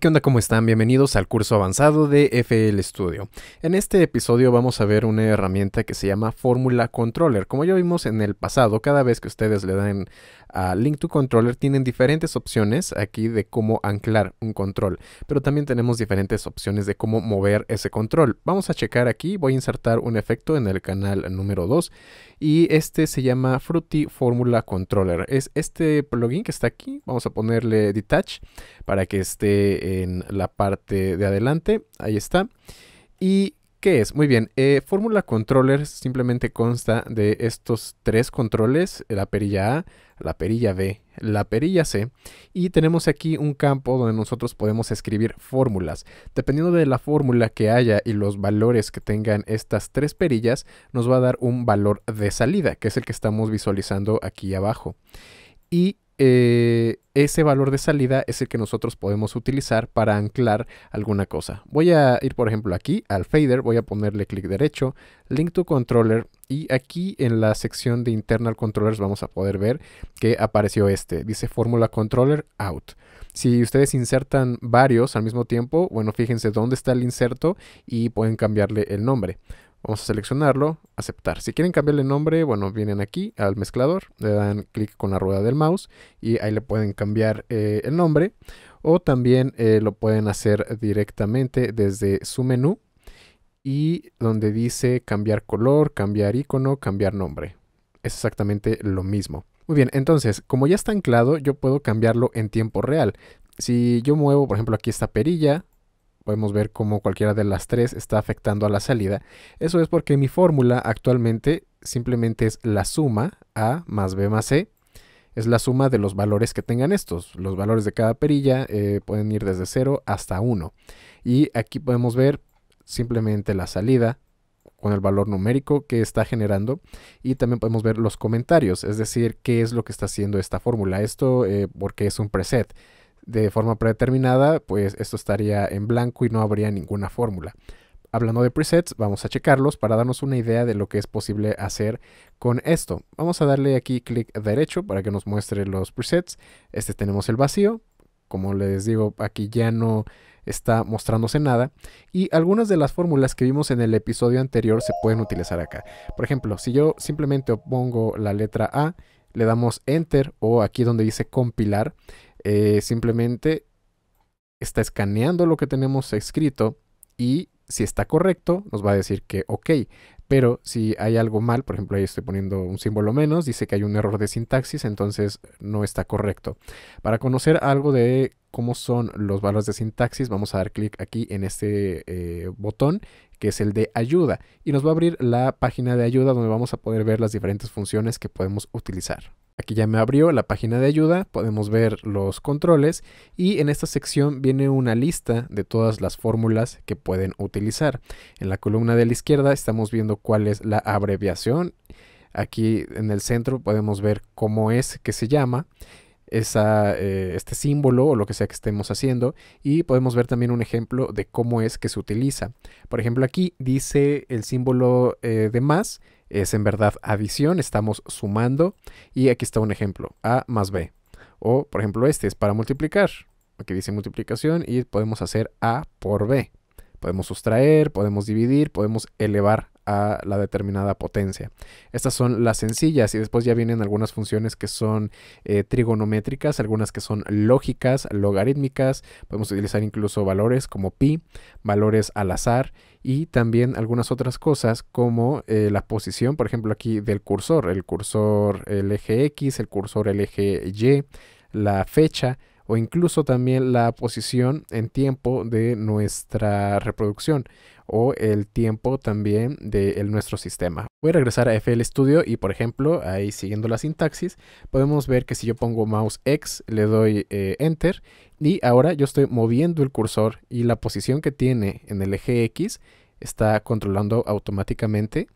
¿qué onda? ¿Cómo están? Bienvenidos al curso avanzado de FL Studio. En este episodio vamos a ver una herramienta que se llama Fórmula Controller. Como ya vimos en el pasado, cada vez que ustedes le dan a Link to Controller tienen diferentes opciones aquí de cómo anclar un control, pero también tenemos diferentes opciones de cómo mover ese control. Vamos a checar aquí, voy a insertar un efecto en el canal número 2 y este se llama Fruity Formula Controller. Es este plugin que está aquí, vamos a ponerle Detach para que esté en la parte de adelante. Ahí está. ¿Y qué es? Muy bien, eh, Fórmula Controller simplemente consta de estos tres controles, la perilla A, la perilla B, la perilla C. Y tenemos aquí un campo donde nosotros podemos escribir fórmulas. Dependiendo de la fórmula que haya y los valores que tengan estas tres perillas, nos va a dar un valor de salida, que es el que estamos visualizando aquí abajo. Y eh, ese valor de salida es el que nosotros podemos utilizar para anclar alguna cosa. Voy a ir, por ejemplo, aquí al fader, voy a ponerle clic derecho, link to controller y aquí en la sección de internal controllers vamos a poder ver que apareció este, dice fórmula controller out. Si ustedes insertan varios al mismo tiempo, bueno, fíjense dónde está el inserto y pueden cambiarle el nombre. Vamos a seleccionarlo, aceptar. Si quieren cambiarle nombre, bueno, vienen aquí al mezclador, le dan clic con la rueda del mouse y ahí le pueden cambiar eh, el nombre o también eh, lo pueden hacer directamente desde su menú y donde dice cambiar color, cambiar icono, cambiar nombre. Es exactamente lo mismo. Muy bien, entonces, como ya está anclado, yo puedo cambiarlo en tiempo real. Si yo muevo, por ejemplo, aquí esta perilla, podemos ver cómo cualquiera de las tres está afectando a la salida. Eso es porque mi fórmula actualmente simplemente es la suma A más B más C. Es la suma de los valores que tengan estos. Los valores de cada perilla eh, pueden ir desde 0 hasta 1. Y aquí podemos ver simplemente la salida con el valor numérico que está generando y también podemos ver los comentarios, es decir, qué es lo que está haciendo esta fórmula. Esto eh, porque es un preset de forma predeterminada, pues esto estaría en blanco y no habría ninguna fórmula. Hablando de presets, vamos a checarlos para darnos una idea de lo que es posible hacer con esto. Vamos a darle aquí clic derecho para que nos muestre los presets. Este tenemos el vacío. Como les digo, aquí ya no está mostrándose nada. Y algunas de las fórmulas que vimos en el episodio anterior se pueden utilizar acá. Por ejemplo, si yo simplemente pongo la letra A le damos enter o aquí donde dice compilar, eh, simplemente está escaneando lo que tenemos escrito y si está correcto nos va a decir que ok, pero si hay algo mal, por ejemplo ahí estoy poniendo un símbolo menos, dice que hay un error de sintaxis, entonces no está correcto. Para conocer algo de cómo son los valores de sintaxis, vamos a dar clic aquí en este eh, botón que es el de ayuda, y nos va a abrir la página de ayuda donde vamos a poder ver las diferentes funciones que podemos utilizar. Aquí ya me abrió la página de ayuda, podemos ver los controles y en esta sección viene una lista de todas las fórmulas que pueden utilizar. En la columna de la izquierda estamos viendo cuál es la abreviación. Aquí en el centro podemos ver cómo es que se llama esa, eh, este símbolo o lo que sea que estemos haciendo y podemos ver también un ejemplo de cómo es que se utiliza. Por ejemplo aquí dice el símbolo eh, de más es en verdad adición, estamos sumando y aquí está un ejemplo, A más B. O por ejemplo este es para multiplicar, aquí dice multiplicación y podemos hacer A por B. Podemos sustraer, podemos dividir, podemos elevar la determinada potencia. Estas son las sencillas y después ya vienen algunas funciones que son eh, trigonométricas, algunas que son lógicas, logarítmicas, podemos utilizar incluso valores como pi, valores al azar y también algunas otras cosas como eh, la posición, por ejemplo aquí del cursor, el cursor el eje X, el cursor el eje Y, la fecha, o incluso también la posición en tiempo de nuestra reproducción o el tiempo también de nuestro sistema. Voy a regresar a FL Studio y por ejemplo ahí siguiendo la sintaxis podemos ver que si yo pongo mouse X le doy eh, enter y ahora yo estoy moviendo el cursor y la posición que tiene en el eje X está controlando automáticamente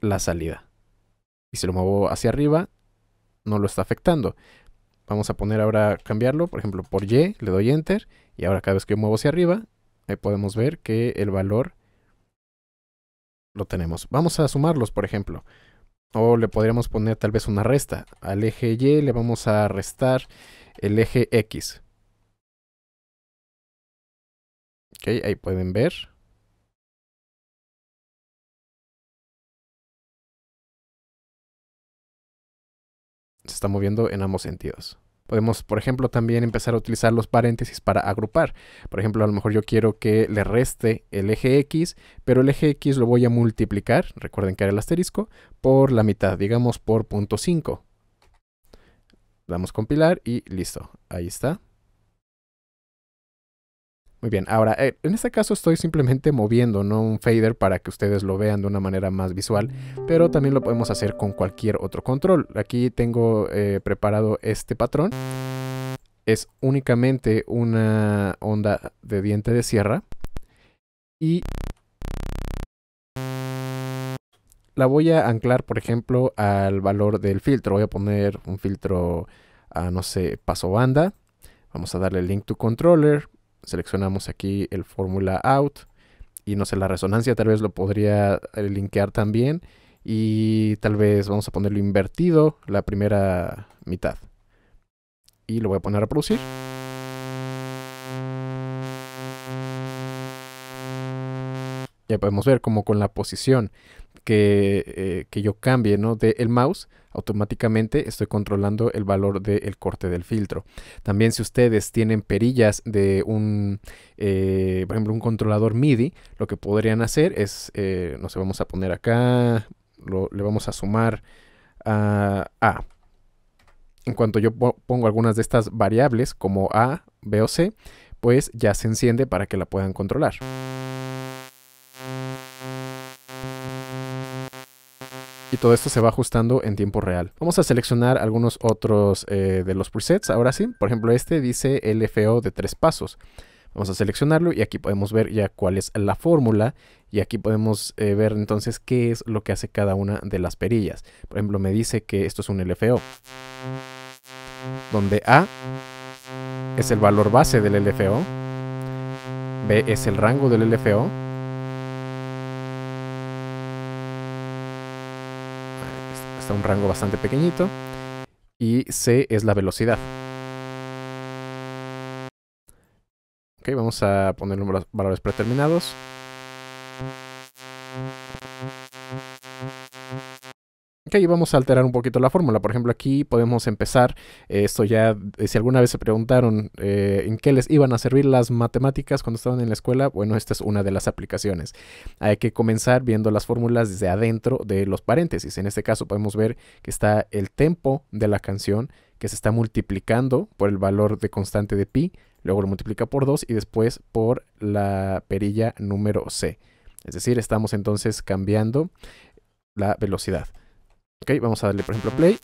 la salida. Y si lo muevo hacia arriba, no lo está afectando. Vamos a poner ahora cambiarlo, por ejemplo, por Y, le doy Enter, y ahora cada vez que muevo hacia arriba, ahí podemos ver que el valor lo tenemos. Vamos a sumarlos, por ejemplo. O le podríamos poner tal vez una resta. Al eje Y le vamos a restar el eje X. Ok, ahí pueden ver. se está moviendo en ambos sentidos. Podemos, por ejemplo, también empezar a utilizar los paréntesis para agrupar. Por ejemplo, a lo mejor yo quiero que le reste el eje X, pero el eje X lo voy a multiplicar, recuerden que era el asterisco, por la mitad, digamos por 0.5. Damos compilar y listo, ahí está. Muy bien, ahora eh, en este caso estoy simplemente moviendo ¿no? un fader para que ustedes lo vean de una manera más visual, pero también lo podemos hacer con cualquier otro control. Aquí tengo eh, preparado este patrón, es únicamente una onda de diente de sierra y la voy a anclar, por ejemplo, al valor del filtro. Voy a poner un filtro a, ah, no sé, paso banda. Vamos a darle link to controller seleccionamos aquí el fórmula out y no sé, la resonancia tal vez lo podría eh, linkear también y tal vez vamos a ponerlo invertido la primera mitad. Y lo voy a poner a producir. Ya podemos ver como con la posición eh, que, yo cambie ¿no? del mouse, automáticamente estoy controlando el valor del corte del filtro. También si ustedes tienen perillas de un, eh, por ejemplo, un controlador MIDI, lo que podrían hacer es, eh, no sé, vamos a poner acá, lo, le vamos a sumar a A. En cuanto yo pongo algunas de estas variables como A, B o C, pues ya se enciende para que la puedan controlar. y todo esto se va ajustando en tiempo real. Vamos a seleccionar algunos otros eh, de los presets, ahora sí. Por ejemplo, este dice LFO de tres pasos. Vamos a seleccionarlo y aquí podemos ver ya cuál es la fórmula y aquí podemos eh, ver entonces qué es lo que hace cada una de las perillas. Por ejemplo, me dice que esto es un LFO, donde A es el valor base del LFO, B es el rango del LFO, un rango bastante pequeñito. Y C es la velocidad. Ok, vamos a poner los valores predeterminados. Y vamos a alterar un poquito la fórmula. Por ejemplo, aquí podemos empezar. Eh, esto ya, eh, si alguna vez se preguntaron eh, en qué les iban a servir las matemáticas cuando estaban en la escuela, bueno, esta es una de las aplicaciones. Hay que comenzar viendo las fórmulas desde adentro de los paréntesis. En este caso podemos ver que está el tempo de la canción que se está multiplicando por el valor de constante de pi, luego lo multiplica por 2 y después por la perilla número c. Es decir, estamos entonces cambiando la velocidad vamos a darle por ejemplo play.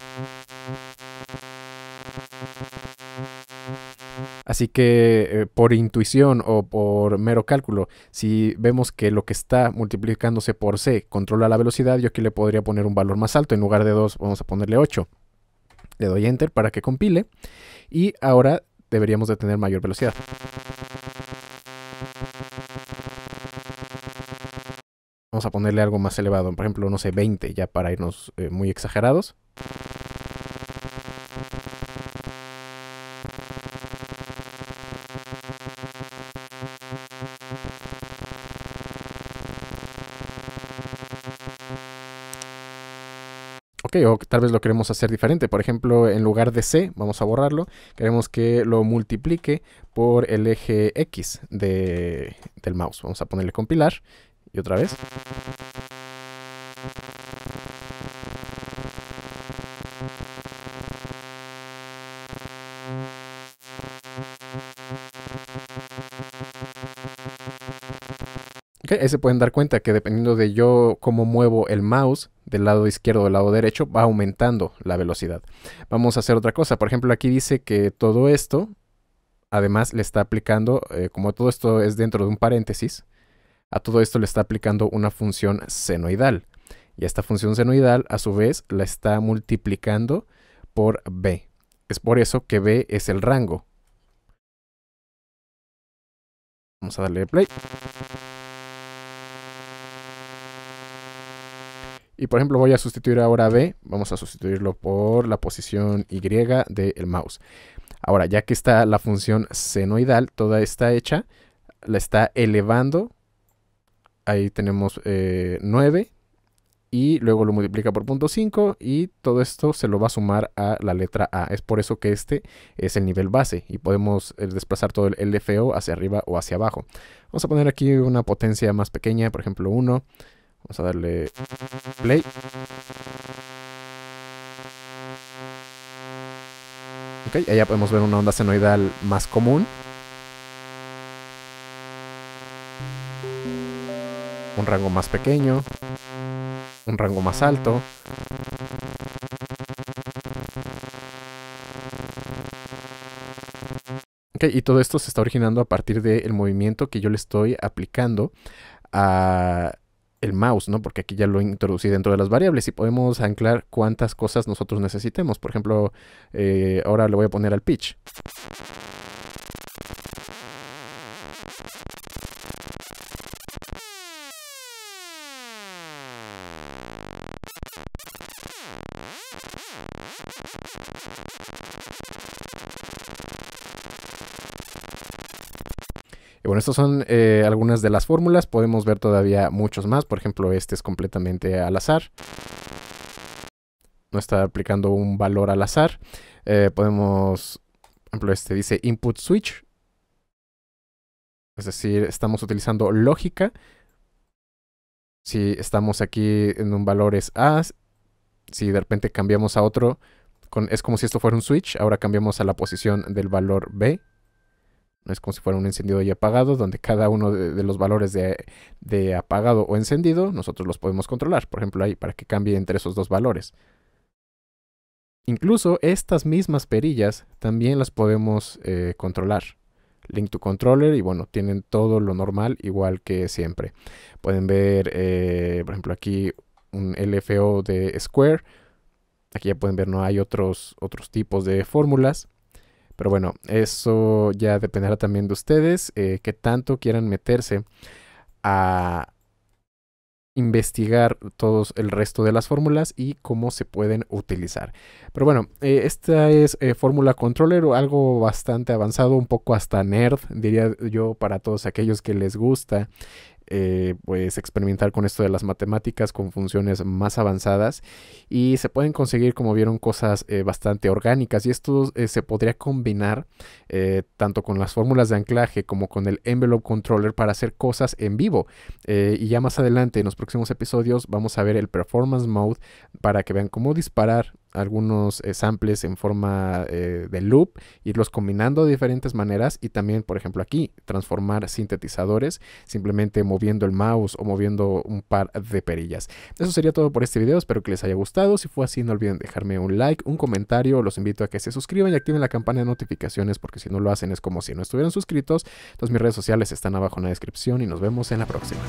Así que eh, por intuición o por mero cálculo, si vemos que lo que está multiplicándose por c controla la velocidad, yo aquí le podría poner un valor más alto. En lugar de 2 vamos a ponerle 8. Le doy enter para que compile y ahora deberíamos de tener mayor velocidad. Vamos a ponerle algo más elevado, por ejemplo, no sé, 20 ya para irnos eh, muy exagerados. Ok, o tal vez lo queremos hacer diferente. Por ejemplo, en lugar de C, vamos a borrarlo. Queremos que lo multiplique por el eje X de, del mouse. Vamos a ponerle compilar. Y otra vez. Okay, ahí se pueden dar cuenta que dependiendo de yo cómo muevo el mouse del lado izquierdo o del lado derecho, va aumentando la velocidad. Vamos a hacer otra cosa. Por ejemplo, aquí dice que todo esto, además, le está aplicando, eh, como todo esto es dentro de un paréntesis, a todo esto le está aplicando una función senoidal. Y esta función senoidal, a su vez, la está multiplicando por b. Es por eso que b es el rango. Vamos a darle play. Y por ejemplo voy a sustituir ahora B, vamos a sustituirlo por la posición Y del mouse. Ahora, ya que está la función senoidal, toda está hecha, la está elevando ahí tenemos 9 eh, y luego lo multiplica por 0.5 y todo esto se lo va a sumar a la letra A. Es por eso que este es el nivel base y podemos eh, desplazar todo el LFO hacia arriba o hacia abajo. Vamos a poner aquí una potencia más pequeña, por ejemplo 1. Vamos a darle play. Ok, allá podemos ver una onda senoidal más común. un rango más pequeño, un rango más alto. Okay, y todo esto se está originando a partir del movimiento que yo le estoy aplicando a el mouse, ¿no? Porque aquí ya lo introducí dentro de las variables y podemos anclar cuántas cosas nosotros necesitemos. Por ejemplo, eh, ahora le voy a poner al pitch. bueno, estas son eh, algunas de las fórmulas. Podemos ver todavía muchos más. Por ejemplo, este es completamente al azar. No está aplicando un valor al azar. Eh, podemos, por ejemplo, este dice input switch. Es decir, estamos utilizando lógica. Si estamos aquí en un valor es A, si de repente cambiamos a otro, es como si esto fuera un switch. Ahora cambiamos a la posición del valor B. Es como si fuera un encendido y apagado, donde cada uno de, los valores de, apagado o encendido nosotros los podemos controlar. Por ejemplo, ahí para que cambie entre esos dos valores. Incluso estas mismas perillas también las podemos eh, controlar. Link to Controller y bueno, tienen todo lo normal igual que siempre. Pueden ver, eh, por ejemplo, aquí un LFO de Square. Aquí ya pueden ver, no hay otros, otros tipos de fórmulas. Pero bueno, eso ya dependerá también de ustedes, eh, que tanto quieran meterse a investigar todos el resto de las fórmulas y cómo se pueden utilizar. Pero bueno, eh, esta es eh, fórmula controller o algo bastante avanzado, un poco hasta nerd, diría yo, para todos aquellos que les gusta eh, pues experimentar con esto de las matemáticas, con funciones más avanzadas y se pueden conseguir, como vieron, cosas eh, bastante orgánicas y esto eh, se podría combinar tanto con las fórmulas de anclaje como con el envelope controller para hacer cosas en vivo. y ya más adelante, en los próximos episodios, vamos a ver el performance mode para que vean cómo disparar algunos eh, samples en forma eh, de loop, irlos combinando de diferentes maneras y también, por ejemplo, aquí transformar sintetizadores simplemente moviendo el mouse o moviendo un par de perillas. Eso sería todo por este video, espero que les haya gustado. Si fue así, no olviden dejarme un like, un comentario, los invito a que se suscriban y activen la campana de notificaciones porque si no lo hacen es como si no estuvieran suscritos. todas mis redes sociales están abajo en la descripción y nos vemos en la próxima.